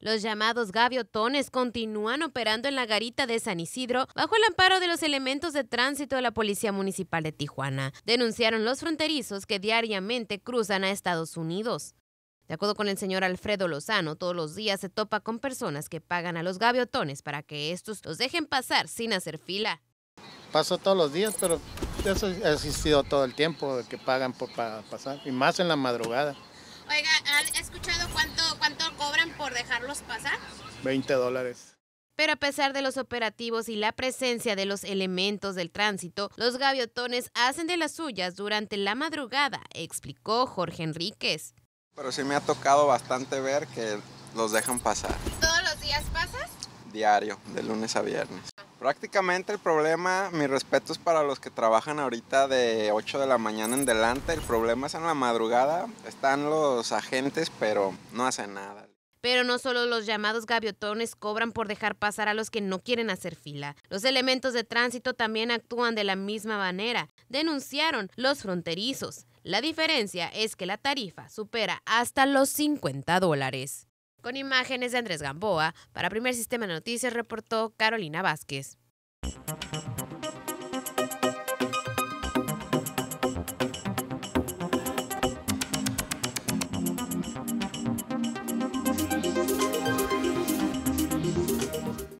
Los llamados gaviotones continúan operando en la garita de San Isidro bajo el amparo de los elementos de tránsito de la Policía Municipal de Tijuana, denunciaron los fronterizos que diariamente cruzan a Estados Unidos. De acuerdo con el señor Alfredo Lozano, todos los días se topa con personas que pagan a los gaviotones para que estos los dejen pasar sin hacer fila. Paso todos los días, pero eso ha existido todo el tiempo, que pagan por pasar, y más en la madrugada. Oiga, ha escuchado cuánto dejarlos pasar. 20 dólares. Pero a pesar de los operativos y la presencia de los elementos del tránsito, los gaviotones hacen de las suyas durante la madrugada, explicó Jorge Enríquez. Pero sí me ha tocado bastante ver que los dejan pasar. ¿Todos los días pasas? Diario, de lunes a viernes. Prácticamente el problema, mis es para los que trabajan ahorita de 8 de la mañana en delante, el problema es en la madrugada, están los agentes pero no hacen nada. Pero no solo los llamados gaviotones cobran por dejar pasar a los que no quieren hacer fila. Los elementos de tránsito también actúan de la misma manera, denunciaron los fronterizos. La diferencia es que la tarifa supera hasta los 50 dólares. Con imágenes de Andrés Gamboa, para Primer Sistema de Noticias reportó Carolina Vázquez.